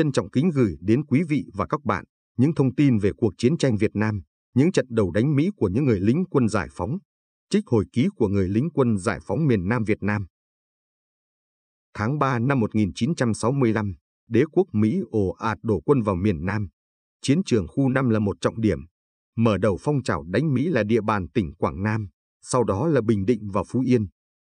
trân trọng kính gửi đến quý vị và các bạn những thông tin về cuộc chiến tranh Việt Nam, những trận đầu đánh Mỹ của những người lính quân giải phóng, trích hồi ký của người lính quân giải phóng miền Nam Việt Nam. Tháng 3 năm 1965, đế quốc Mỹ ồ ạt đổ quân vào miền Nam. Chiến trường khu 5 là một trọng điểm. Mở đầu phong trào đánh Mỹ là địa bàn tỉnh Quảng Nam, sau đó là Bình Định và Phú Yên.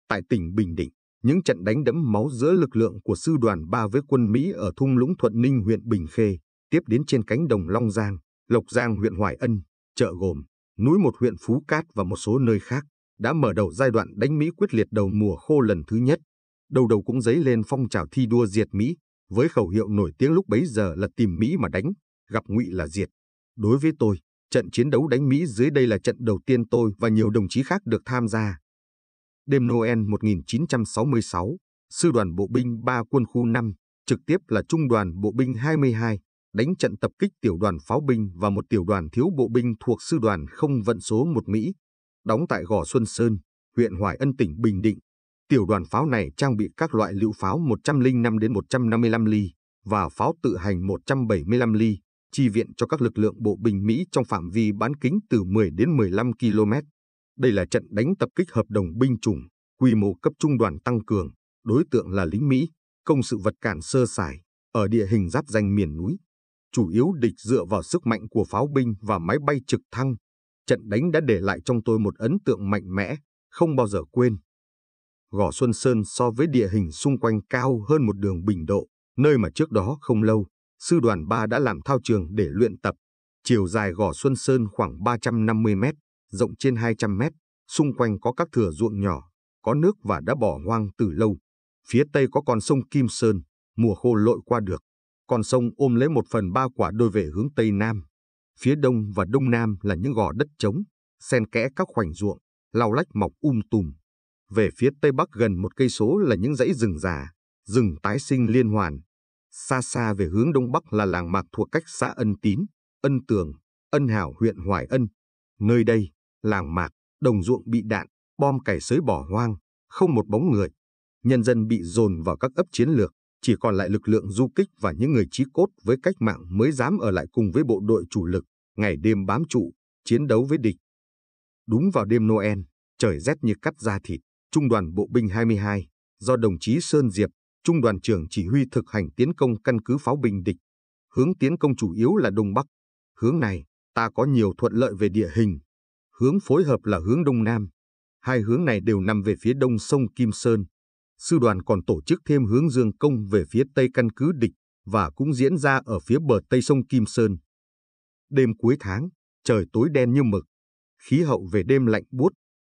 Tại tỉnh Bình Định, những trận đánh đẫm máu giữa lực lượng của sư đoàn 3 với quân Mỹ ở thung lũng Thuận Ninh huyện Bình Khê, tiếp đến trên cánh đồng Long Giang, Lộc Giang huyện Hoài Ân, chợ gồm, núi một huyện Phú Cát và một số nơi khác, đã mở đầu giai đoạn đánh Mỹ quyết liệt đầu mùa khô lần thứ nhất. Đầu đầu cũng dấy lên phong trào thi đua diệt Mỹ, với khẩu hiệu nổi tiếng lúc bấy giờ là tìm Mỹ mà đánh, gặp Ngụy là diệt. Đối với tôi, trận chiến đấu đánh Mỹ dưới đây là trận đầu tiên tôi và nhiều đồng chí khác được tham gia. Đêm Noel 1966, Sư đoàn Bộ binh 3 quân khu 5, trực tiếp là Trung đoàn Bộ binh 22, đánh trận tập kích tiểu đoàn pháo binh và một tiểu đoàn thiếu bộ binh thuộc Sư đoàn không vận số 1 Mỹ, đóng tại Gò Xuân Sơn, huyện Hoài Ân tỉnh Bình Định. Tiểu đoàn pháo này trang bị các loại lựu pháo 105 155 ly và pháo tự hành 175 ly, chi viện cho các lực lượng bộ binh Mỹ trong phạm vi bán kính từ 10 đến 15 km. Đây là trận đánh tập kích hợp đồng binh chủng, quy mô cấp trung đoàn tăng cường, đối tượng là lính Mỹ, công sự vật cản sơ sài, ở địa hình giáp danh miền núi. Chủ yếu địch dựa vào sức mạnh của pháo binh và máy bay trực thăng. Trận đánh đã để lại trong tôi một ấn tượng mạnh mẽ, không bao giờ quên. Gò Xuân Sơn so với địa hình xung quanh cao hơn một đường bình độ, nơi mà trước đó không lâu, sư đoàn 3 đã làm thao trường để luyện tập. Chiều dài gò Xuân Sơn khoảng 350 mét, rộng trên 200 mét, xung quanh có các thửa ruộng nhỏ, có nước và đã bỏ hoang từ lâu. Phía tây có con sông Kim Sơn, mùa khô lội qua được. Con sông ôm lấy một phần ba quả đôi về hướng tây nam. Phía đông và đông nam là những gò đất trống, xen kẽ các khoảnh ruộng, lau lách mọc um tùm. Về phía tây bắc gần một cây số là những dãy rừng già, rừng tái sinh liên hoàn. Xa xa về hướng đông bắc là làng mạc thuộc cách xã Ân Tín, Ân Tường, Ân Hảo huyện Hoài Ân. Nơi đây, làng mạc, đồng ruộng bị đạn, bom cày sới bỏ hoang, không một bóng người. Nhân dân bị dồn vào các ấp chiến lược, chỉ còn lại lực lượng du kích và những người trí cốt với cách mạng mới dám ở lại cùng với bộ đội chủ lực, ngày đêm bám trụ, chiến đấu với địch. Đúng vào đêm Noel, trời rét như cắt da thịt, trung đoàn bộ binh 22, do đồng chí Sơn Diệp, trung đoàn trưởng chỉ huy thực hành tiến công căn cứ pháo binh địch. Hướng tiến công chủ yếu là Đông Bắc. Hướng này, ta có nhiều thuận lợi về địa hình, hướng phối hợp là hướng Đông Nam. Hai hướng này đều nằm về phía đông sông Kim Sơn. Sư đoàn còn tổ chức thêm hướng dương công về phía tây căn cứ địch và cũng diễn ra ở phía bờ tây sông Kim Sơn. Đêm cuối tháng, trời tối đen như mực. Khí hậu về đêm lạnh buốt.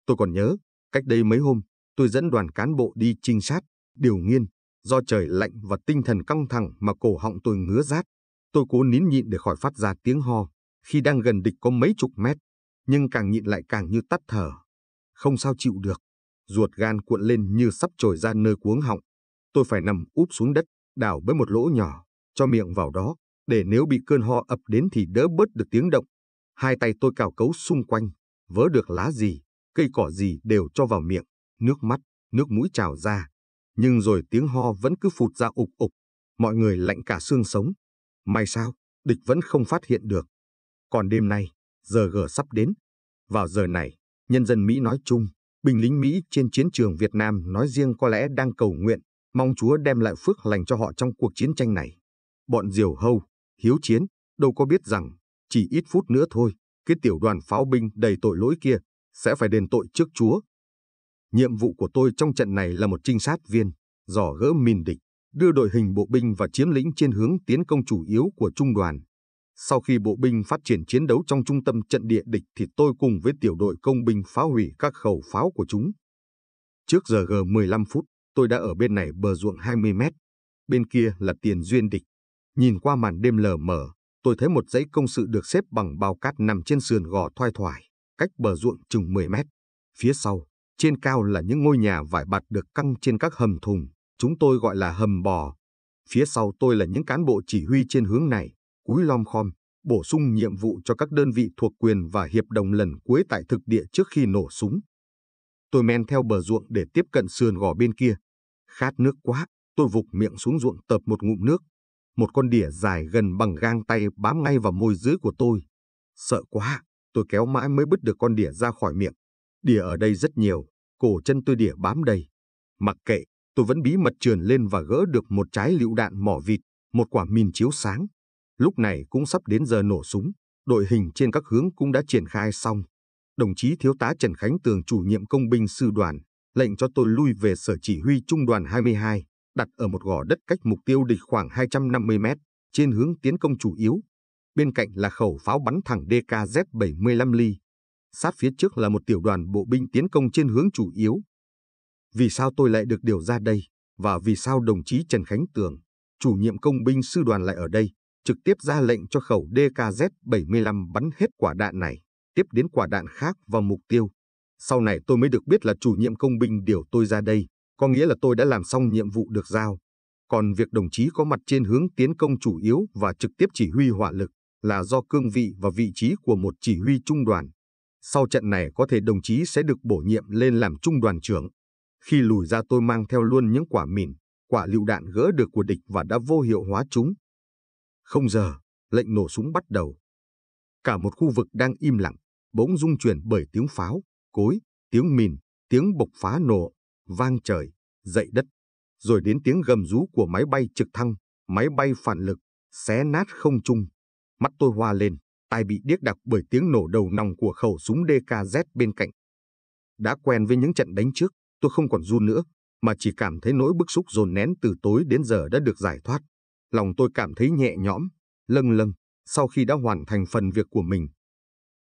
Tôi còn nhớ, cách đây mấy hôm, tôi dẫn đoàn cán bộ đi trinh sát, điều nghiên. Do trời lạnh và tinh thần căng thẳng mà cổ họng tôi ngứa rát, tôi cố nín nhịn để khỏi phát ra tiếng ho. Khi đang gần địch có mấy chục mét, nhưng càng nhịn lại càng như tắt thở. Không sao chịu được, ruột gan cuộn lên như sắp trồi ra nơi cuống họng. Tôi phải nằm úp xuống đất, đào với một lỗ nhỏ, cho miệng vào đó, để nếu bị cơn ho ập đến thì đỡ bớt được tiếng động. Hai tay tôi cào cấu xung quanh, vớ được lá gì, cây cỏ gì đều cho vào miệng, nước mắt, nước mũi trào ra. Nhưng rồi tiếng ho vẫn cứ phụt ra ục ục, mọi người lạnh cả xương sống. May sao, địch vẫn không phát hiện được. Còn đêm nay, giờ G sắp đến. Vào giờ này, nhân dân Mỹ nói chung, binh lính Mỹ trên chiến trường Việt Nam nói riêng có lẽ đang cầu nguyện, mong Chúa đem lại phước lành cho họ trong cuộc chiến tranh này. Bọn Diều Hâu, Hiếu Chiến, đâu có biết rằng, chỉ ít phút nữa thôi, cái tiểu đoàn pháo binh đầy tội lỗi kia sẽ phải đền tội trước Chúa. Nhiệm vụ của tôi trong trận này là một trinh sát viên, dò gỡ mìn địch, đưa đội hình bộ binh và chiếm lĩnh trên hướng tiến công chủ yếu của trung đoàn. Sau khi bộ binh phát triển chiến đấu trong trung tâm trận địa địch thì tôi cùng với tiểu đội công binh phá hủy các khẩu pháo của chúng. Trước giờ G 15 phút, tôi đã ở bên này bờ ruộng 20 mét, bên kia là tiền duyên địch. Nhìn qua màn đêm lờ mờ, tôi thấy một dãy công sự được xếp bằng bao cát nằm trên sườn gò thoai thoải, cách bờ ruộng chừng 10 mét. Phía sau, trên cao là những ngôi nhà vải bạt được căng trên các hầm thùng, chúng tôi gọi là hầm bò. Phía sau tôi là những cán bộ chỉ huy trên hướng này, Cúi Lom Khom bổ sung nhiệm vụ cho các đơn vị thuộc quyền và hiệp đồng lần cuối tại thực địa trước khi nổ súng. Tôi men theo bờ ruộng để tiếp cận sườn gò bên kia. Khát nước quá, tôi vụt miệng xuống ruộng tập một ngụm nước. Một con đỉa dài gần bằng gang tay bám ngay vào môi dưới của tôi. Sợ quá, tôi kéo mãi mới bứt được con đỉa ra khỏi miệng. Đỉa ở đây rất nhiều, cổ chân tôi đỉa bám đầy. Mặc kệ, tôi vẫn bí mật trườn lên và gỡ được một trái lựu đạn mỏ vịt, một quả mìn chiếu sáng. Lúc này cũng sắp đến giờ nổ súng, đội hình trên các hướng cũng đã triển khai xong. Đồng chí Thiếu tá Trần Khánh Tường chủ nhiệm công binh sư đoàn, lệnh cho tôi lui về sở chỉ huy trung đoàn 22, đặt ở một gò đất cách mục tiêu địch khoảng 250 mét, trên hướng tiến công chủ yếu. Bên cạnh là khẩu pháo bắn thẳng DKZ-75 ly. Sát phía trước là một tiểu đoàn bộ binh tiến công trên hướng chủ yếu. Vì sao tôi lại được điều ra đây? Và vì sao đồng chí Trần Khánh Tường, chủ nhiệm công binh sư đoàn lại ở đây? trực tiếp ra lệnh cho khẩu DKZ-75 bắn hết quả đạn này, tiếp đến quả đạn khác vào mục tiêu. Sau này tôi mới được biết là chủ nhiệm công binh điều tôi ra đây, có nghĩa là tôi đã làm xong nhiệm vụ được giao. Còn việc đồng chí có mặt trên hướng tiến công chủ yếu và trực tiếp chỉ huy hỏa lực là do cương vị và vị trí của một chỉ huy trung đoàn. Sau trận này có thể đồng chí sẽ được bổ nhiệm lên làm trung đoàn trưởng. Khi lùi ra tôi mang theo luôn những quả mìn, quả lựu đạn gỡ được của địch và đã vô hiệu hóa chúng. Không giờ, lệnh nổ súng bắt đầu. Cả một khu vực đang im lặng, bỗng rung chuyển bởi tiếng pháo, cối, tiếng mìn, tiếng bộc phá nổ, vang trời, dậy đất, rồi đến tiếng gầm rú của máy bay trực thăng, máy bay phản lực, xé nát không trung. Mắt tôi hoa lên, tai bị điếc đặc bởi tiếng nổ đầu nòng của khẩu súng DKZ bên cạnh. Đã quen với những trận đánh trước, tôi không còn run nữa, mà chỉ cảm thấy nỗi bức xúc dồn nén từ tối đến giờ đã được giải thoát lòng tôi cảm thấy nhẹ nhõm, lâng lâng, sau khi đã hoàn thành phần việc của mình.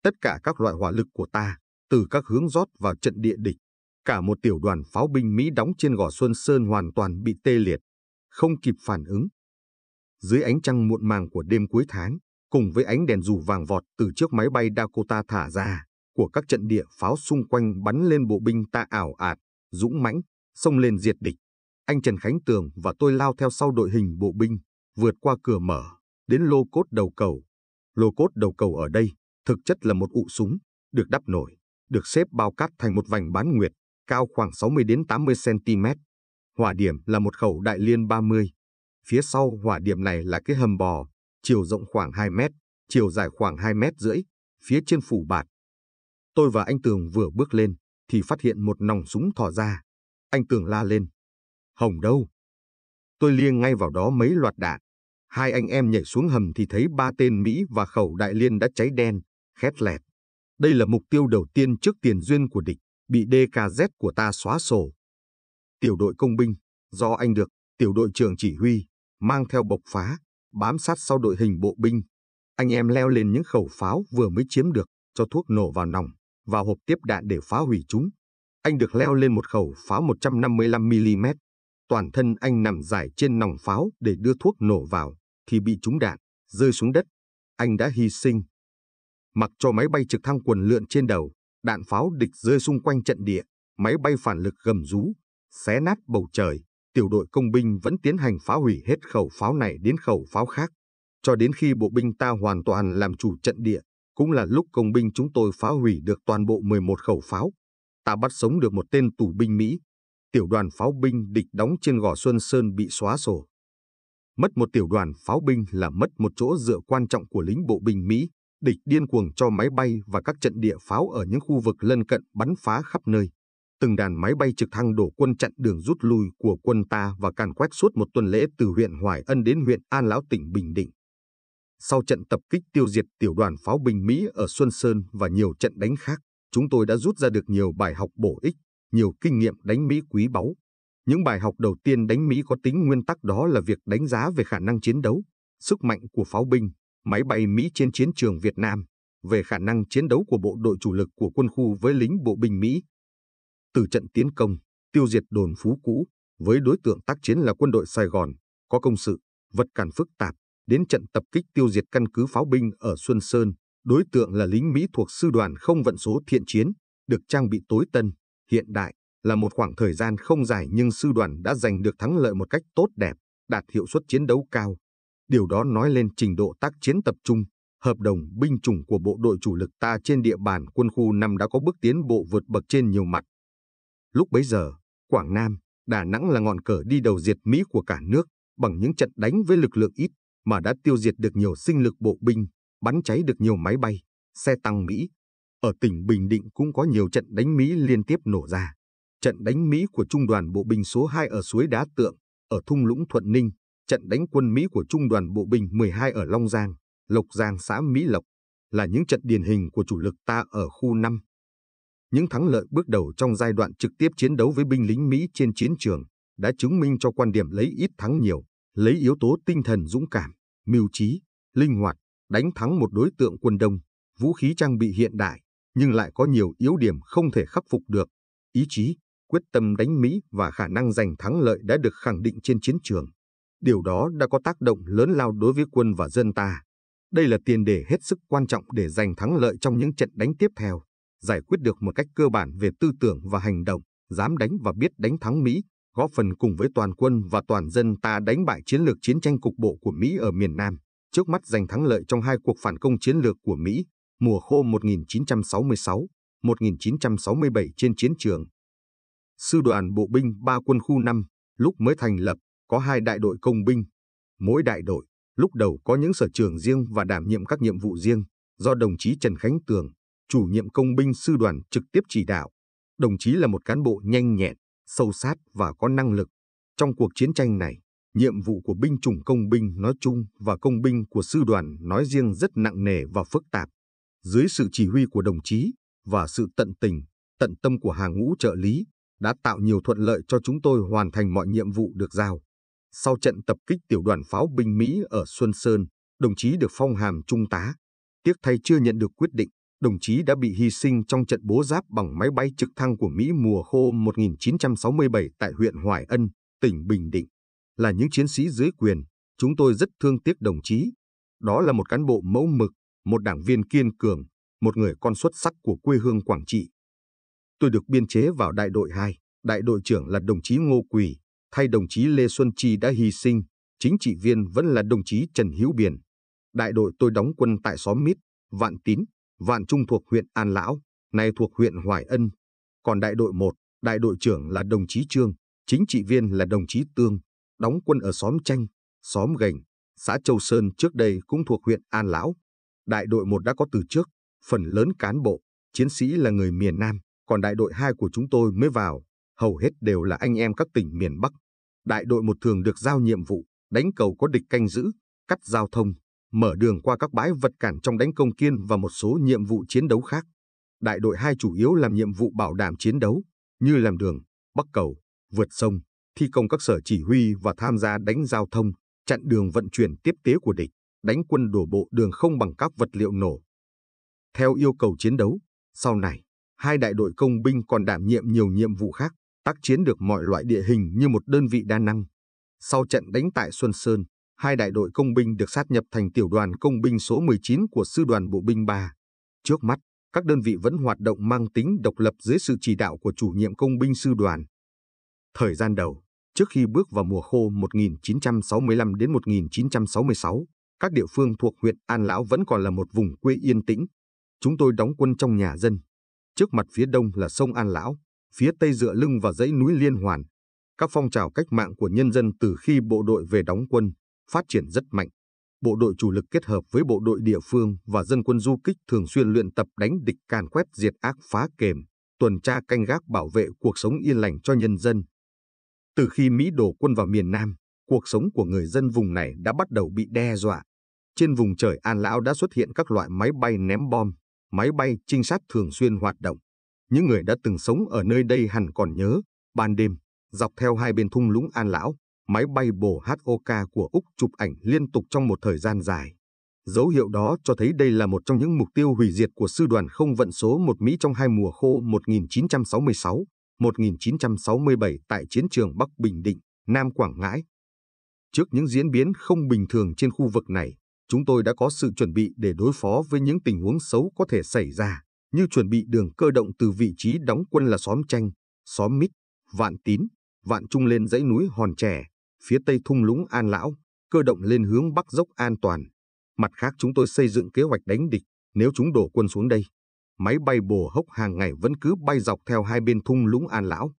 Tất cả các loại hỏa lực của ta, từ các hướng rót vào trận địa địch, cả một tiểu đoàn pháo binh Mỹ đóng trên gò Xuân Sơn hoàn toàn bị tê liệt, không kịp phản ứng. Dưới ánh trăng muộn màng của đêm cuối tháng, cùng với ánh đèn dù vàng vọt từ chiếc máy bay Dakota thả ra, của các trận địa pháo xung quanh bắn lên bộ binh ta ảo ạt, dũng mãnh, xông lên diệt địch. Anh Trần Khánh Tường và tôi lao theo sau đội hình bộ binh, vượt qua cửa mở, đến lô cốt đầu cầu. Lô cốt đầu cầu ở đây, thực chất là một ụ súng, được đắp nổi, được xếp bao cát thành một vành bán nguyệt, cao khoảng 60 đến 80 cm. Hỏa điểm là một khẩu đại liên 30. Phía sau hỏa điểm này là cái hầm bò, chiều rộng khoảng 2 mét, chiều dài khoảng 2 mét rưỡi, phía trên phủ bạt. Tôi và anh Tường vừa bước lên, thì phát hiện một nòng súng thò ra. Anh Tường la lên, Hồng đâu? Tôi liêng ngay vào đó mấy loạt đạn. Hai anh em nhảy xuống hầm thì thấy ba tên Mỹ và khẩu đại liên đã cháy đen, khét lẹt. Đây là mục tiêu đầu tiên trước tiền duyên của địch, bị DKZ của ta xóa sổ. Tiểu đội công binh, do anh được, tiểu đội trưởng chỉ huy, mang theo bộc phá, bám sát sau đội hình bộ binh. Anh em leo lên những khẩu pháo vừa mới chiếm được, cho thuốc nổ vào nòng, vào hộp tiếp đạn để phá hủy chúng. Anh được leo lên một khẩu pháo 155mm, toàn thân anh nằm dài trên nòng pháo để đưa thuốc nổ vào, thì bị trúng đạn, rơi xuống đất. Anh đã hy sinh. Mặc cho máy bay trực thăng quần lượn trên đầu, đạn pháo địch rơi xung quanh trận địa, máy bay phản lực gầm rú, xé nát bầu trời. Tiểu đội công binh vẫn tiến hành phá hủy hết khẩu pháo này đến khẩu pháo khác, cho đến khi bộ binh ta hoàn toàn làm chủ trận địa, cũng là lúc công binh chúng tôi phá hủy được toàn bộ 11 khẩu pháo. Ta bắt sống được một tên tù binh Mỹ, tiểu đoàn pháo binh địch đóng trên gò Xuân Sơn bị xóa sổ. Mất một tiểu đoàn pháo binh là mất một chỗ dựa quan trọng của lính bộ binh Mỹ, địch điên cuồng cho máy bay và các trận địa pháo ở những khu vực lân cận bắn phá khắp nơi. Từng đàn máy bay trực thăng đổ quân chặn đường rút lui của quân ta và càn quét suốt một tuần lễ từ huyện Hoài Ân đến huyện An Lão tỉnh Bình Định. Sau trận tập kích tiêu diệt tiểu đoàn pháo binh Mỹ ở Xuân Sơn và nhiều trận đánh khác, chúng tôi đã rút ra được nhiều bài học bổ ích nhiều kinh nghiệm đánh Mỹ quý báu. Những bài học đầu tiên đánh Mỹ có tính nguyên tắc đó là việc đánh giá về khả năng chiến đấu, sức mạnh của pháo binh, máy bay Mỹ trên chiến trường Việt Nam, về khả năng chiến đấu của bộ đội chủ lực của quân khu với lính bộ binh Mỹ. Từ trận tiến công, tiêu diệt đồn phú cũ, với đối tượng tác chiến là quân đội Sài Gòn, có công sự, vật cản phức tạp, đến trận tập kích tiêu diệt căn cứ pháo binh ở Xuân Sơn, đối tượng là lính Mỹ thuộc sư đoàn không vận số thiện chiến, được trang bị tối tân, hiện đại là một khoảng thời gian không dài nhưng sư đoàn đã giành được thắng lợi một cách tốt đẹp, đạt hiệu suất chiến đấu cao. Điều đó nói lên trình độ tác chiến tập trung, hợp đồng binh chủng của bộ đội chủ lực ta trên địa bàn quân khu 5 đã có bước tiến bộ vượt bậc trên nhiều mặt. Lúc bấy giờ, Quảng Nam, Đà Nẵng là ngọn cờ đi đầu diệt Mỹ của cả nước bằng những trận đánh với lực lượng ít mà đã tiêu diệt được nhiều sinh lực bộ binh, bắn cháy được nhiều máy bay, xe tăng Mỹ, ở tỉnh Bình Định cũng có nhiều trận đánh Mỹ liên tiếp nổ ra. Trận đánh Mỹ của Trung đoàn Bộ binh số 2 ở suối Đá Tượng, ở thung lũng Thuận Ninh, trận đánh quân Mỹ của Trung đoàn Bộ binh 12 ở Long Giang, Lộc Giang xã Mỹ Lộc, là những trận điển hình của chủ lực ta ở khu 5. Những thắng lợi bước đầu trong giai đoạn trực tiếp chiến đấu với binh lính Mỹ trên chiến trường đã chứng minh cho quan điểm lấy ít thắng nhiều, lấy yếu tố tinh thần dũng cảm, mưu trí, linh hoạt, đánh thắng một đối tượng quân đông, vũ khí trang bị hiện đại, nhưng lại có nhiều yếu điểm không thể khắc phục được. Ý chí, quyết tâm đánh Mỹ và khả năng giành thắng lợi đã được khẳng định trên chiến trường. Điều đó đã có tác động lớn lao đối với quân và dân ta. Đây là tiền đề hết sức quan trọng để giành thắng lợi trong những trận đánh tiếp theo, giải quyết được một cách cơ bản về tư tưởng và hành động, dám đánh và biết đánh thắng Mỹ, góp phần cùng với toàn quân và toàn dân ta đánh bại chiến lược chiến tranh cục bộ của Mỹ ở miền Nam, trước mắt giành thắng lợi trong hai cuộc phản công chiến lược của Mỹ mùa khô 1966-1967 trên chiến trường. Sư đoàn bộ binh 3 quân khu 5 lúc mới thành lập có hai đại đội công binh. Mỗi đại đội lúc đầu có những sở trường riêng và đảm nhiệm các nhiệm vụ riêng do đồng chí Trần Khánh Tường, chủ nhiệm công binh sư đoàn trực tiếp chỉ đạo. Đồng chí là một cán bộ nhanh nhẹn, sâu sát và có năng lực. Trong cuộc chiến tranh này, nhiệm vụ của binh chủng công binh nói chung và công binh của sư đoàn nói riêng rất nặng nề và phức tạp dưới sự chỉ huy của đồng chí và sự tận tình, tận tâm của hàng ngũ trợ lý, đã tạo nhiều thuận lợi cho chúng tôi hoàn thành mọi nhiệm vụ được giao. Sau trận tập kích tiểu đoàn pháo binh Mỹ ở Xuân Sơn, đồng chí được phong hàm trung tá. Tiếc thay chưa nhận được quyết định, đồng chí đã bị hy sinh trong trận bố giáp bằng máy bay trực thăng của Mỹ mùa khô 1967 tại huyện Hoài Ân, tỉnh Bình Định. Là những chiến sĩ dưới quyền, chúng tôi rất thương tiếc đồng chí. Đó là một cán bộ mẫu mực, một đảng viên kiên cường, một người con xuất sắc của quê hương Quảng Trị. Tôi được biên chế vào đại đội 2, đại đội trưởng là đồng chí Ngô Quỳ, thay đồng chí Lê Xuân Chi đã hy sinh, chính trị viên vẫn là đồng chí Trần Hữu Biển. Đại đội tôi đóng quân tại xóm Mít, Vạn Tín, Vạn Trung thuộc huyện An Lão, nay thuộc huyện Hoài Ân. Còn đại đội 1, đại đội trưởng là đồng chí Trương, chính trị viên là đồng chí Tương, đóng quân ở xóm Chanh, xóm Gành, xã Châu Sơn trước đây cũng thuộc huyện An Lão. Đại đội 1 đã có từ trước, phần lớn cán bộ, chiến sĩ là người miền Nam, còn đại đội 2 của chúng tôi mới vào, hầu hết đều là anh em các tỉnh miền Bắc. Đại đội 1 thường được giao nhiệm vụ, đánh cầu có địch canh giữ, cắt giao thông, mở đường qua các bãi vật cản trong đánh công kiên và một số nhiệm vụ chiến đấu khác. Đại đội 2 chủ yếu làm nhiệm vụ bảo đảm chiến đấu, như làm đường, bắc cầu, vượt sông, thi công các sở chỉ huy và tham gia đánh giao thông, chặn đường vận chuyển tiếp tế của địch đánh quân đổ bộ đường không bằng các vật liệu nổ. Theo yêu cầu chiến đấu, sau này, hai đại đội công binh còn đảm nhiệm nhiều nhiệm vụ khác, tác chiến được mọi loại địa hình như một đơn vị đa năng. Sau trận đánh tại Xuân Sơn, hai đại đội công binh được sát nhập thành tiểu đoàn công binh số 19 của Sư đoàn Bộ binh 3. Trước mắt, các đơn vị vẫn hoạt động mang tính độc lập dưới sự chỉ đạo của chủ nhiệm công binh sư đoàn. Thời gian đầu, trước khi bước vào mùa khô 1965 đến 1966, các địa phương thuộc huyện An Lão vẫn còn là một vùng quê yên tĩnh. Chúng tôi đóng quân trong nhà dân. Trước mặt phía đông là sông An Lão, phía tây dựa lưng vào dãy núi Liên Hoàn. Các phong trào cách mạng của nhân dân từ khi bộ đội về đóng quân phát triển rất mạnh. Bộ đội chủ lực kết hợp với bộ đội địa phương và dân quân du kích thường xuyên luyện tập đánh địch càn quét diệt ác phá kềm, tuần tra canh gác bảo vệ cuộc sống yên lành cho nhân dân. Từ khi Mỹ đổ quân vào miền Nam, cuộc sống của người dân vùng này đã bắt đầu bị đe dọa. Trên vùng trời An Lão đã xuất hiện các loại máy bay ném bom, máy bay trinh sát thường xuyên hoạt động. Những người đã từng sống ở nơi đây hẳn còn nhớ, ban đêm, dọc theo hai bên thung lũng An Lão, máy bay bổ HOK của Úc chụp ảnh liên tục trong một thời gian dài. Dấu hiệu đó cho thấy đây là một trong những mục tiêu hủy diệt của sư đoàn không vận số 1 Mỹ trong hai mùa khô 1966-1967 tại chiến trường Bắc Bình Định, Nam Quảng Ngãi, Trước những diễn biến không bình thường trên khu vực này, chúng tôi đã có sự chuẩn bị để đối phó với những tình huống xấu có thể xảy ra, như chuẩn bị đường cơ động từ vị trí đóng quân là xóm Tranh, xóm Mít, Vạn Tín, Vạn Trung lên dãy núi Hòn Trẻ, phía tây thung lũng An Lão, cơ động lên hướng Bắc dốc an toàn. Mặt khác chúng tôi xây dựng kế hoạch đánh địch nếu chúng đổ quân xuống đây. Máy bay bổ hốc hàng ngày vẫn cứ bay dọc theo hai bên thung lũng An Lão.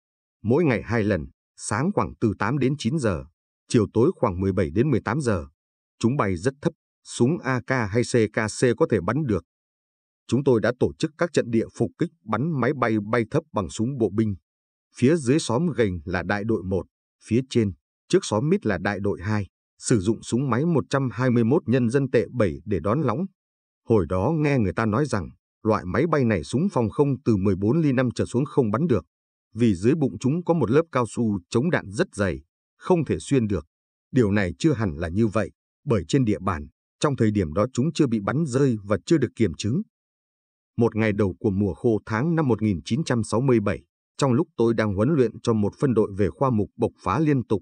Mỗi ngày hai lần, sáng khoảng từ 8 đến 9 giờ, chiều tối khoảng 17 đến 18 giờ. Chúng bay rất thấp, súng AK hay CKC có thể bắn được. Chúng tôi đã tổ chức các trận địa phục kích bắn máy bay bay thấp bằng súng bộ binh. Phía dưới xóm gành là đại đội 1, phía trên, trước xóm mít là đại đội 2, sử dụng súng máy 121 nhân dân tệ 7 để đón lõng. Hồi đó nghe người ta nói rằng, loại máy bay này súng phòng không từ 14 ly 5 trở xuống không bắn được, vì dưới bụng chúng có một lớp cao su chống đạn rất dày không thể xuyên được. Điều này chưa hẳn là như vậy, bởi trên địa bàn, trong thời điểm đó chúng chưa bị bắn rơi và chưa được kiểm chứng. Một ngày đầu của mùa khô tháng năm 1967, trong lúc tôi đang huấn luyện cho một phân đội về khoa mục bộc phá liên tục,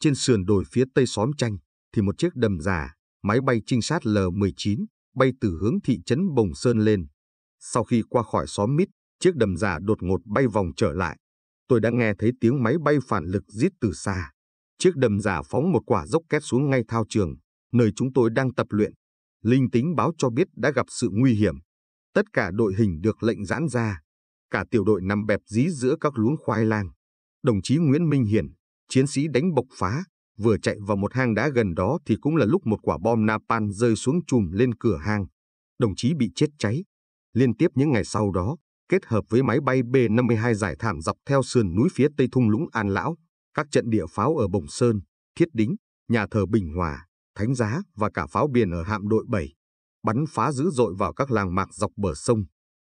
trên sườn đồi phía tây xóm tranh, thì một chiếc đầm già máy bay trinh sát L-19, bay từ hướng thị trấn Bồng Sơn lên. Sau khi qua khỏi xóm Mít, chiếc đầm già đột ngột bay vòng trở lại. Tôi đã nghe thấy tiếng máy bay phản lực giết từ xa. Chiếc đầm giả phóng một quả dốc két xuống ngay thao trường, nơi chúng tôi đang tập luyện. Linh tính báo cho biết đã gặp sự nguy hiểm. Tất cả đội hình được lệnh giãn ra. Cả tiểu đội nằm bẹp dí giữa các luống khoai lang. Đồng chí Nguyễn Minh Hiển, chiến sĩ đánh bộc phá, vừa chạy vào một hang đá gần đó thì cũng là lúc một quả bom napan rơi xuống chùm lên cửa hang. Đồng chí bị chết cháy. Liên tiếp những ngày sau đó, kết hợp với máy bay B-52 giải thảm dọc theo sườn núi phía tây thung lũng An Lão, các trận địa pháo ở Bồng Sơn, Thiết Đính, nhà thờ Bình Hòa, Thánh Giá và cả pháo biển ở hạm đội 7 bắn phá dữ dội vào các làng mạc dọc bờ sông,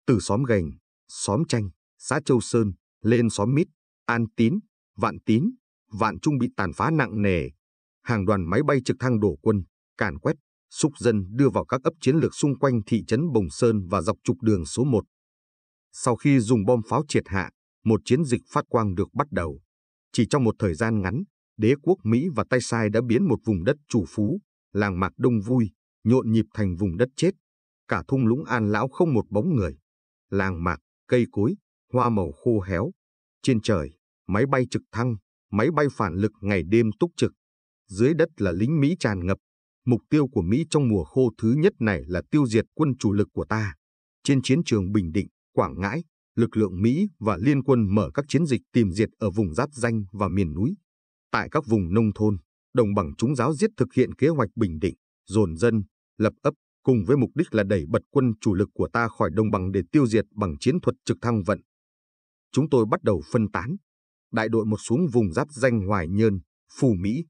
từ xóm Gành, xóm Tranh, xã Châu Sơn, lên xóm Mít, An Tín, Vạn Tín, Vạn Trung bị tàn phá nặng nề. Hàng đoàn máy bay trực thăng đổ quân, càn quét, xúc dân đưa vào các ấp chiến lược xung quanh thị trấn Bồng Sơn và dọc trục đường số 1. Sau khi dùng bom pháo triệt hạ, một chiến dịch phát quang được bắt đầu. Chỉ trong một thời gian ngắn, đế quốc Mỹ và tay sai đã biến một vùng đất chủ phú, làng mạc đông vui, nhộn nhịp thành vùng đất chết. Cả thung lũng an lão không một bóng người. Làng mạc, cây cối, hoa màu khô héo. Trên trời, máy bay trực thăng, máy bay phản lực ngày đêm túc trực. Dưới đất là lính Mỹ tràn ngập. Mục tiêu của Mỹ trong mùa khô thứ nhất này là tiêu diệt quân chủ lực của ta. Trên chiến trường Bình Định, Quảng Ngãi, lực lượng Mỹ và liên quân mở các chiến dịch tìm diệt ở vùng giáp danh và miền núi. Tại các vùng nông thôn, đồng bằng chúng giáo diết thực hiện kế hoạch bình định, dồn dân, lập ấp, cùng với mục đích là đẩy bật quân chủ lực của ta khỏi đồng bằng để tiêu diệt bằng chiến thuật trực thăng vận. Chúng tôi bắt đầu phân tán. Đại đội một xuống vùng giáp danh Hoài Nhơn, Phù Mỹ.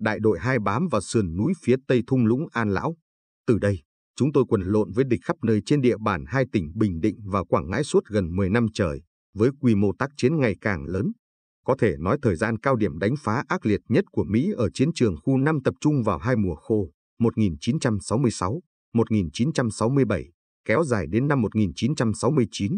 Đại đội hai bám vào sườn núi phía tây thung lũng An Lão. Từ đây, chúng tôi quần lộn với địch khắp nơi trên địa bàn hai tỉnh Bình Định và Quảng Ngãi suốt gần 10 năm trời, với quy mô tác chiến ngày càng lớn. Có thể nói thời gian cao điểm đánh phá ác liệt nhất của Mỹ ở chiến trường khu 5 tập trung vào hai mùa khô 1966-1967, kéo dài đến năm 1969.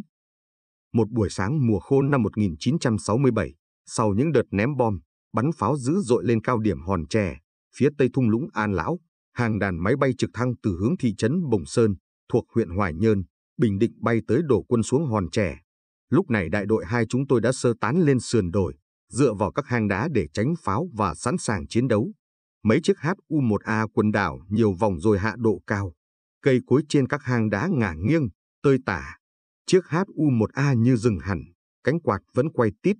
Một buổi sáng mùa khô năm 1967, sau những đợt ném bom, bắn pháo dữ dội lên cao điểm hòn Tre, phía tây thung lũng An Lão, hàng đàn máy bay trực thăng từ hướng thị trấn Bồng Sơn thuộc huyện Hoài Nhơn, Bình Định bay tới đổ quân xuống Hòn Trẻ. Lúc này đại đội 2 chúng tôi đã sơ tán lên sườn đồi, dựa vào các hang đá để tránh pháo và sẵn sàng chiến đấu. Mấy chiếc HU-1A quần đảo nhiều vòng rồi hạ độ cao. Cây cối trên các hang đá ngả nghiêng, tơi tả. Chiếc HU-1A như rừng hẳn, cánh quạt vẫn quay tít.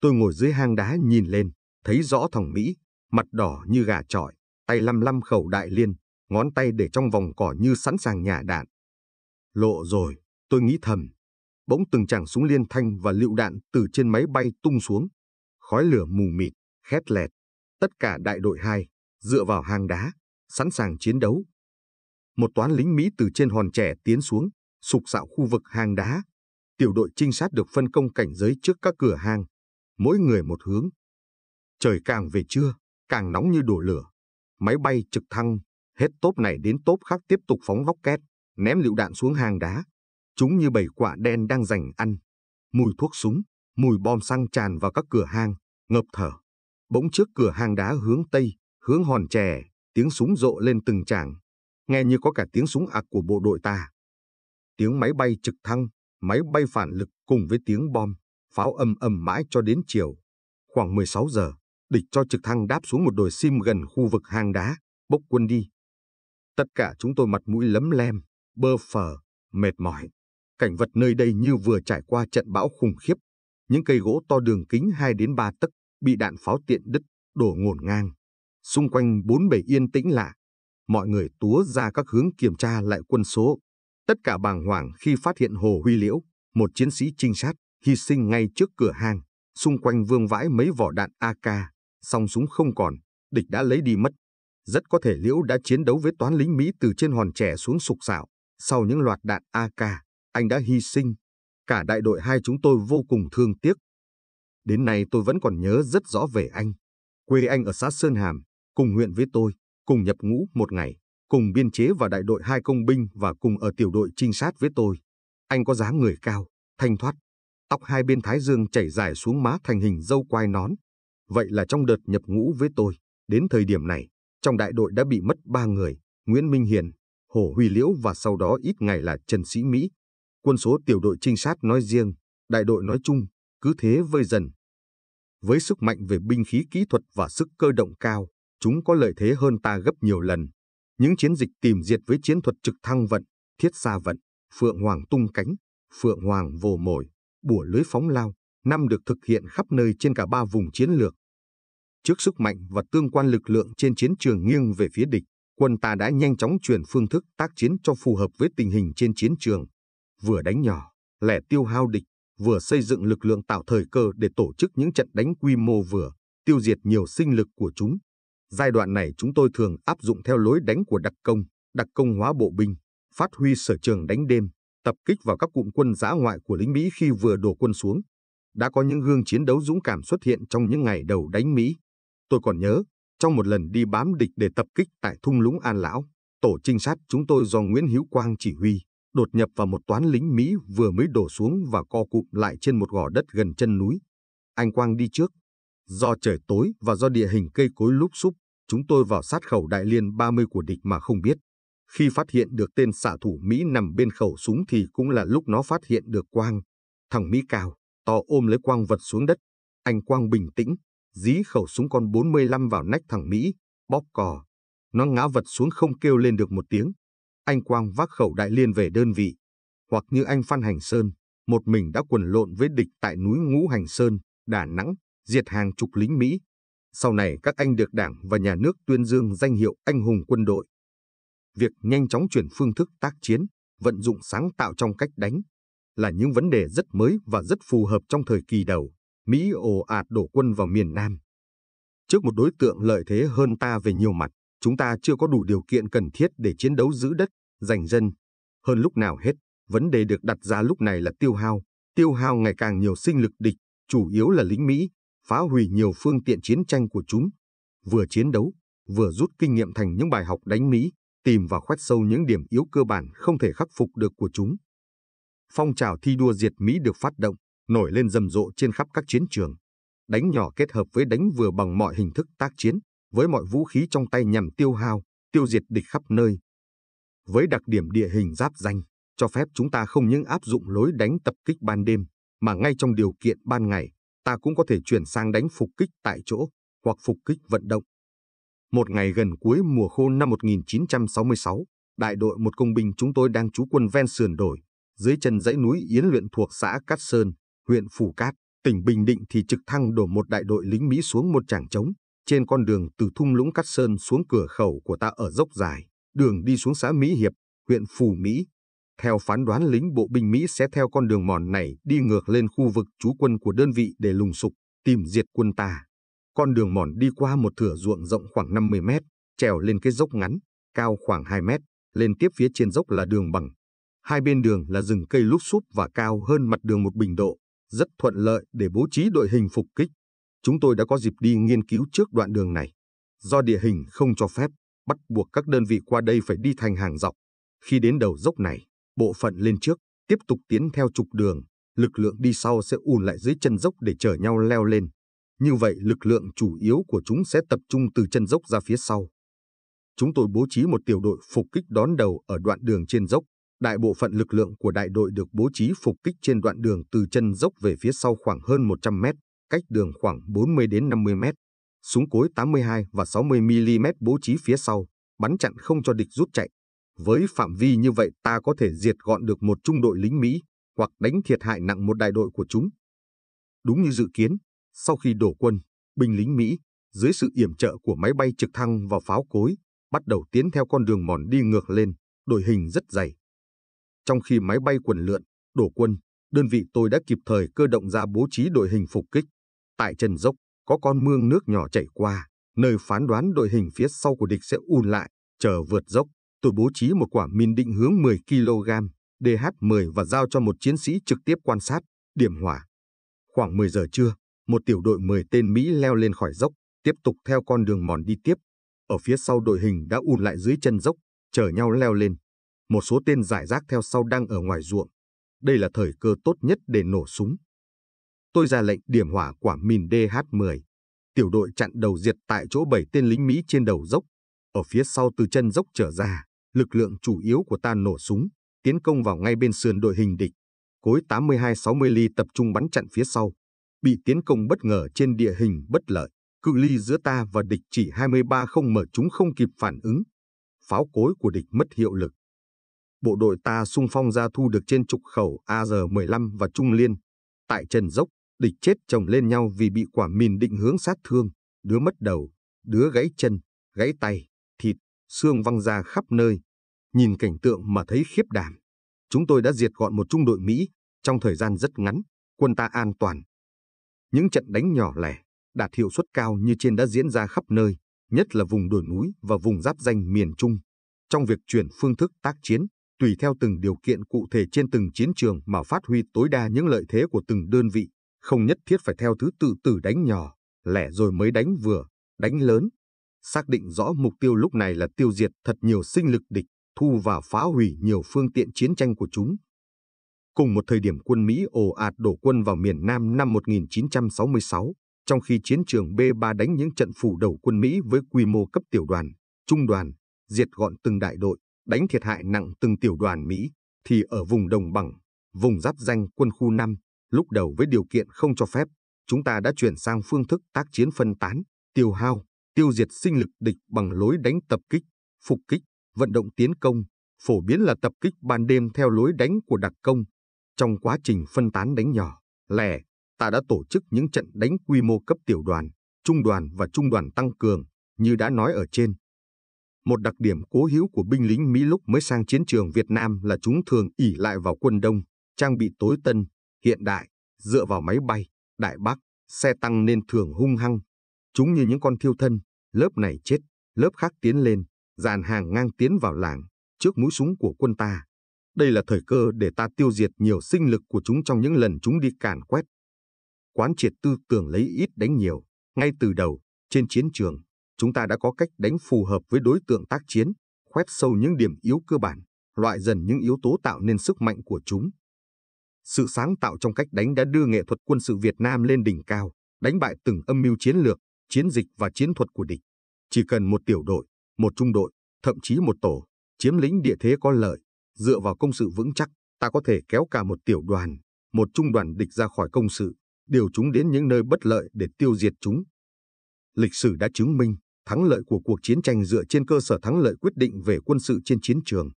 Tôi ngồi dưới hang đá nhìn lên, thấy rõ thằng Mỹ, mặt đỏ như gà trọi tay lăm lăm khẩu đại liên, ngón tay để trong vòng cỏ như sẵn sàng nhả đạn. Lộ rồi, tôi nghĩ thầm. Bỗng từng chàng súng liên thanh và lựu đạn từ trên máy bay tung xuống. Khói lửa mù mịt, khét lẹt. Tất cả đại đội 2, dựa vào hang đá, sẵn sàng chiến đấu. Một toán lính Mỹ từ trên hòn trẻ tiến xuống, sục sạo khu vực hang đá. Tiểu đội trinh sát được phân công cảnh giới trước các cửa hang, mỗi người một hướng. Trời càng về trưa, càng nóng như đổ lửa máy bay trực thăng, hết tốp này đến tốp khác tiếp tục phóng rocket, ném lựu đạn xuống hang đá. Chúng như bảy quả đen đang giành ăn. Mùi thuốc súng, mùi bom xăng tràn vào các cửa hang, ngập thở. Bỗng trước cửa hang đá hướng Tây, hướng hòn chè, tiếng súng rộ lên từng tràng. Nghe như có cả tiếng súng ạc của bộ đội ta. Tiếng máy bay trực thăng, máy bay phản lực cùng với tiếng bom, pháo ầm ầm mãi cho đến chiều. Khoảng 16 giờ, địch cho trực thăng đáp xuống một đồi sim gần khu vực hang đá, bốc quân đi. Tất cả chúng tôi mặt mũi lấm lem, bơ phờ, mệt mỏi. Cảnh vật nơi đây như vừa trải qua trận bão khủng khiếp. Những cây gỗ to đường kính 2 đến 3 tấc bị đạn pháo tiện đứt, đổ ngổn ngang. Xung quanh bốn bề yên tĩnh lạ. Mọi người túa ra các hướng kiểm tra lại quân số. Tất cả bàng hoàng khi phát hiện Hồ Huy Liễu, một chiến sĩ trinh sát, hy sinh ngay trước cửa hang Xung quanh vương vãi mấy vỏ đạn AK song súng không còn, địch đã lấy đi mất. Rất có thể Liễu đã chiến đấu với toán lính Mỹ từ trên hòn trẻ xuống sục sạo. Sau những loạt đạn AK, anh đã hy sinh. Cả đại đội hai chúng tôi vô cùng thương tiếc. Đến nay tôi vẫn còn nhớ rất rõ về anh. Quê anh ở xã Sơn Hàm, cùng huyện với tôi, cùng nhập ngũ một ngày, cùng biên chế vào đại đội hai công binh và cùng ở tiểu đội trinh sát với tôi. Anh có dáng người cao, thanh thoát, tóc hai bên thái dương chảy dài xuống má thành hình dâu quai nón, Vậy là trong đợt nhập ngũ với tôi, đến thời điểm này, trong đại đội đã bị mất ba người, Nguyễn Minh Hiền, Hồ Huy Liễu và sau đó ít ngày là Trần Sĩ Mỹ. Quân số tiểu đội trinh sát nói riêng, đại đội nói chung, cứ thế vơi dần. Với sức mạnh về binh khí kỹ thuật và sức cơ động cao, chúng có lợi thế hơn ta gấp nhiều lần. Những chiến dịch tìm diệt với chiến thuật trực thăng vận, thiết xa vận, phượng hoàng tung cánh, phượng hoàng vồ mồi, bùa lưới phóng lao, năm được thực hiện khắp nơi trên cả ba vùng chiến lược, Trước sức mạnh và tương quan lực lượng trên chiến trường nghiêng về phía địch, quân ta đã nhanh chóng chuyển phương thức tác chiến cho phù hợp với tình hình trên chiến trường. Vừa đánh nhỏ, lẻ tiêu hao địch, vừa xây dựng lực lượng tạo thời cơ để tổ chức những trận đánh quy mô vừa, tiêu diệt nhiều sinh lực của chúng. Giai đoạn này chúng tôi thường áp dụng theo lối đánh của đặc công, đặc công hóa bộ binh, phát huy sở trường đánh đêm, tập kích vào các cụm quân giã ngoại của lính Mỹ khi vừa đổ quân xuống. Đã có những gương chiến đấu dũng cảm xuất hiện trong những ngày đầu đánh Mỹ. Tôi còn nhớ, trong một lần đi bám địch để tập kích tại thung lũng An Lão, tổ trinh sát chúng tôi do Nguyễn hữu Quang chỉ huy, đột nhập vào một toán lính Mỹ vừa mới đổ xuống và co cụm lại trên một gò đất gần chân núi. Anh Quang đi trước. Do trời tối và do địa hình cây cối lúc xúp, chúng tôi vào sát khẩu đại liên 30 của địch mà không biết. Khi phát hiện được tên xạ thủ Mỹ nằm bên khẩu súng thì cũng là lúc nó phát hiện được Quang. Thằng Mỹ cao, to ôm lấy Quang vật xuống đất. Anh Quang bình tĩnh, dí khẩu súng con 45 vào nách thằng Mỹ, bóp cò. Nó ngã vật xuống không kêu lên được một tiếng. Anh Quang vác khẩu đại liên về đơn vị. Hoặc như anh Phan Hành Sơn, một mình đã quần lộn với địch tại núi Ngũ Hành Sơn, Đà Nẵng, diệt hàng chục lính Mỹ. Sau này các anh được đảng và nhà nước tuyên dương danh hiệu anh hùng quân đội. Việc nhanh chóng chuyển phương thức tác chiến, vận dụng sáng tạo trong cách đánh, là những vấn đề rất mới và rất phù hợp trong thời kỳ đầu. Mỹ ồ ạt đổ quân vào miền Nam. Trước một đối tượng lợi thế hơn ta về nhiều mặt, chúng ta chưa có đủ điều kiện cần thiết để chiến đấu giữ đất, giành dân. Hơn lúc nào hết, vấn đề được đặt ra lúc này là tiêu hao. Tiêu hao ngày càng nhiều sinh lực địch, chủ yếu là lính Mỹ, phá hủy nhiều phương tiện chiến tranh của chúng. Vừa chiến đấu, vừa rút kinh nghiệm thành những bài học đánh Mỹ, tìm và khoét sâu những điểm yếu cơ bản không thể khắc phục được của chúng. Phong trào thi đua diệt Mỹ được phát động, nổi lên rầm rộ trên khắp các chiến trường. Đánh nhỏ kết hợp với đánh vừa bằng mọi hình thức tác chiến, với mọi vũ khí trong tay nhằm tiêu hao, tiêu diệt địch khắp nơi. Với đặc điểm địa hình giáp danh, cho phép chúng ta không những áp dụng lối đánh tập kích ban đêm, mà ngay trong điều kiện ban ngày, ta cũng có thể chuyển sang đánh phục kích tại chỗ hoặc phục kích vận động. Một ngày gần cuối mùa khô năm 1966, đại đội một công binh chúng tôi đang trú quân ven sườn đồi, dưới chân dãy núi Yến luyện thuộc xã Cát Sơn, huyện Phủ Cát, tỉnh Bình Định thì trực thăng đổ một đại đội lính Mỹ xuống một trảng trống, trên con đường từ thung lũng Cát Sơn xuống cửa khẩu của ta ở dốc dài, đường đi xuống xã Mỹ Hiệp, huyện phù Mỹ. Theo phán đoán lính bộ binh Mỹ sẽ theo con đường mòn này đi ngược lên khu vực trú quân của đơn vị để lùng sục, tìm diệt quân ta. Con đường mòn đi qua một thửa ruộng rộng khoảng 50 mét, trèo lên cái dốc ngắn, cao khoảng 2 mét, lên tiếp phía trên dốc là đường bằng. Hai bên đường là rừng cây lúp xúp và cao hơn mặt đường một bình độ rất thuận lợi để bố trí đội hình phục kích. Chúng tôi đã có dịp đi nghiên cứu trước đoạn đường này. Do địa hình không cho phép, bắt buộc các đơn vị qua đây phải đi thành hàng dọc. Khi đến đầu dốc này, bộ phận lên trước, tiếp tục tiến theo trục đường, lực lượng đi sau sẽ ùn lại dưới chân dốc để chở nhau leo lên. Như vậy lực lượng chủ yếu của chúng sẽ tập trung từ chân dốc ra phía sau. Chúng tôi bố trí một tiểu đội phục kích đón đầu ở đoạn đường trên dốc, Đại bộ phận lực lượng của đại đội được bố trí phục kích trên đoạn đường từ chân dốc về phía sau khoảng hơn 100 mét, cách đường khoảng 40 đến 50 mét. Súng cối 82 và 60 mm bố trí phía sau, bắn chặn không cho địch rút chạy. Với phạm vi như vậy ta có thể diệt gọn được một trung đội lính Mỹ hoặc đánh thiệt hại nặng một đại đội của chúng. Đúng như dự kiến, sau khi đổ quân, binh lính Mỹ, dưới sự yểm trợ của máy bay trực thăng và pháo cối, bắt đầu tiến theo con đường mòn đi ngược lên, đội hình rất dày. Trong khi máy bay quần lượn, đổ quân, đơn vị tôi đã kịp thời cơ động ra bố trí đội hình phục kích. Tại chân dốc, có con mương nước nhỏ chảy qua, nơi phán đoán đội hình phía sau của địch sẽ ùn lại, chờ vượt dốc. Tôi bố trí một quả min định hướng 10 kg, DH-10 và giao cho một chiến sĩ trực tiếp quan sát, điểm hỏa. Khoảng 10 giờ trưa, một tiểu đội 10 tên Mỹ leo lên khỏi dốc, tiếp tục theo con đường mòn đi tiếp. Ở phía sau đội hình đã ùn lại dưới chân dốc, chờ nhau leo lên một số tên giải rác theo sau đang ở ngoài ruộng. Đây là thời cơ tốt nhất để nổ súng. Tôi ra lệnh điểm hỏa quả mìn DH-10. Tiểu đội chặn đầu diệt tại chỗ 7 tên lính Mỹ trên đầu dốc. Ở phía sau từ chân dốc trở ra, lực lượng chủ yếu của ta nổ súng, tiến công vào ngay bên sườn đội hình địch. Cối 82-60 ly tập trung bắn chặn phía sau, bị tiến công bất ngờ trên địa hình bất lợi. Cự ly giữa ta và địch chỉ 23 không mở chúng không kịp phản ứng. Pháo cối của địch mất hiệu lực, bộ đội ta sung phong ra thu được trên trục khẩu AR-15 và Trung Liên. Tại Trần Dốc, địch chết chồng lên nhau vì bị quả mìn định hướng sát thương, đứa mất đầu, đứa gãy chân, gãy tay, thịt, xương văng ra khắp nơi. Nhìn cảnh tượng mà thấy khiếp đảm. Chúng tôi đã diệt gọn một trung đội Mỹ trong thời gian rất ngắn, quân ta an toàn. Những trận đánh nhỏ lẻ, đạt hiệu suất cao như trên đã diễn ra khắp nơi, nhất là vùng đồi núi và vùng giáp danh miền Trung. Trong việc chuyển phương thức tác chiến, tùy theo từng điều kiện cụ thể trên từng chiến trường mà phát huy tối đa những lợi thế của từng đơn vị, không nhất thiết phải theo thứ tự từ đánh nhỏ, lẻ rồi mới đánh vừa, đánh lớn. Xác định rõ mục tiêu lúc này là tiêu diệt thật nhiều sinh lực địch, thu và phá hủy nhiều phương tiện chiến tranh của chúng. Cùng một thời điểm quân Mỹ ồ ạt đổ quân vào miền Nam năm 1966, trong khi chiến trường B3 đánh những trận phủ đầu quân Mỹ với quy mô cấp tiểu đoàn, trung đoàn, diệt gọn từng đại đội, đánh thiệt hại nặng từng tiểu đoàn Mỹ, thì ở vùng đồng bằng, vùng giáp danh quân khu 5, lúc đầu với điều kiện không cho phép, chúng ta đã chuyển sang phương thức tác chiến phân tán, tiêu hao, tiêu diệt sinh lực địch bằng lối đánh tập kích, phục kích, vận động tiến công, phổ biến là tập kích ban đêm theo lối đánh của đặc công. Trong quá trình phân tán đánh nhỏ, lẻ, ta đã tổ chức những trận đánh quy mô cấp tiểu đoàn, trung đoàn và trung đoàn tăng cường, như đã nói ở trên. Một đặc điểm cố hữu của binh lính Mỹ lúc mới sang chiến trường Việt Nam là chúng thường ỉ lại vào quân đông, trang bị tối tân, hiện đại, dựa vào máy bay, đại bác, xe tăng nên thường hung hăng. Chúng như những con thiêu thân, lớp này chết, lớp khác tiến lên, dàn hàng ngang tiến vào làng, trước mũi súng của quân ta. Đây là thời cơ để ta tiêu diệt nhiều sinh lực của chúng trong những lần chúng đi càn quét. Quán triệt tư tưởng lấy ít đánh nhiều, ngay từ đầu, trên chiến trường chúng ta đã có cách đánh phù hợp với đối tượng tác chiến, khoét sâu những điểm yếu cơ bản, loại dần những yếu tố tạo nên sức mạnh của chúng. Sự sáng tạo trong cách đánh đã đưa nghệ thuật quân sự Việt Nam lên đỉnh cao, đánh bại từng âm mưu chiến lược, chiến dịch và chiến thuật của địch. Chỉ cần một tiểu đội, một trung đội, thậm chí một tổ, chiếm lĩnh địa thế có lợi, dựa vào công sự vững chắc, ta có thể kéo cả một tiểu đoàn, một trung đoàn địch ra khỏi công sự, điều chúng đến những nơi bất lợi để tiêu diệt chúng. Lịch sử đã chứng minh thắng lợi của cuộc chiến tranh dựa trên cơ sở thắng lợi quyết định về quân sự trên chiến trường.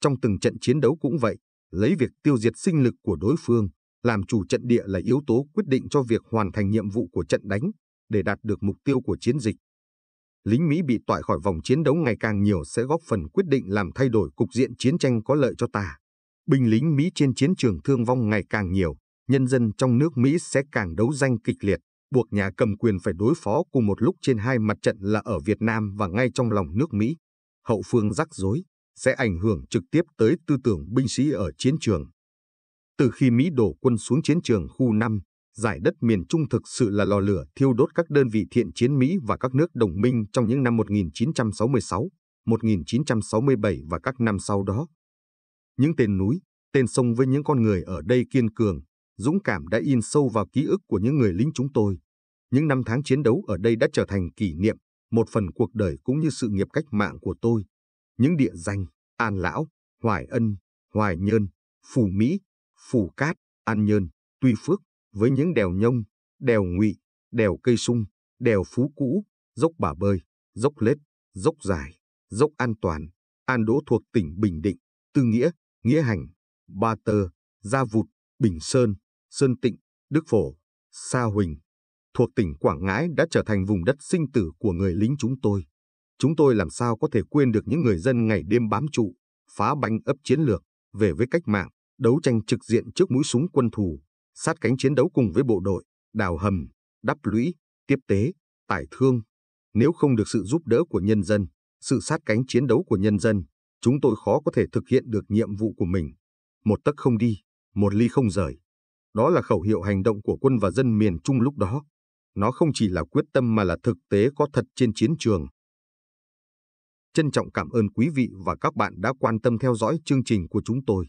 Trong từng trận chiến đấu cũng vậy, lấy việc tiêu diệt sinh lực của đối phương, làm chủ trận địa là yếu tố quyết định cho việc hoàn thành nhiệm vụ của trận đánh để đạt được mục tiêu của chiến dịch. Lính Mỹ bị tỏi khỏi vòng chiến đấu ngày càng nhiều sẽ góp phần quyết định làm thay đổi cục diện chiến tranh có lợi cho ta. Binh lính Mỹ trên chiến trường thương vong ngày càng nhiều, nhân dân trong nước Mỹ sẽ càng đấu tranh kịch liệt buộc nhà cầm quyền phải đối phó cùng một lúc trên hai mặt trận là ở Việt Nam và ngay trong lòng nước Mỹ. Hậu phương rắc rối sẽ ảnh hưởng trực tiếp tới tư tưởng binh sĩ ở chiến trường. Từ khi Mỹ đổ quân xuống chiến trường khu 5, giải đất miền Trung thực sự là lò lửa thiêu đốt các đơn vị thiện chiến Mỹ và các nước đồng minh trong những năm 1966, 1967 và các năm sau đó. Những tên núi, tên sông với những con người ở đây kiên cường, dũng cảm đã in sâu vào ký ức của những người lính chúng tôi. Những năm tháng chiến đấu ở đây đã trở thành kỷ niệm, một phần cuộc đời cũng như sự nghiệp cách mạng của tôi. Những địa danh An Lão, Hoài Ân, Hoài Nhơn, Phù Mỹ, Phù Cát, An Nhơn, Tuy Phước, với những đèo nhông, đèo ngụy, đèo cây sung, đèo phú cũ, dốc bà bơi, dốc lết, dốc dài, dốc an toàn, an đỗ thuộc tỉnh Bình Định, Tư Nghĩa, Nghĩa Hành, Ba Tơ, Gia Vụt, Bình Sơn, Sơn Tịnh, Đức Phổ, Sa Huỳnh, thuộc tỉnh Quảng Ngãi đã trở thành vùng đất sinh tử của người lính chúng tôi. Chúng tôi làm sao có thể quên được những người dân ngày đêm bám trụ, phá banh ấp chiến lược, về với cách mạng, đấu tranh trực diện trước mũi súng quân thù, sát cánh chiến đấu cùng với bộ đội, đào hầm, đắp lũy, tiếp tế, tải thương. Nếu không được sự giúp đỡ của nhân dân, sự sát cánh chiến đấu của nhân dân, chúng tôi khó có thể thực hiện được nhiệm vụ của mình. Một tấc không đi, một ly không rời. Đó là khẩu hiệu hành động của quân và dân miền Trung lúc đó. Nó không chỉ là quyết tâm mà là thực tế có thật trên chiến trường. Trân trọng cảm ơn quý vị và các bạn đã quan tâm theo dõi chương trình của chúng tôi.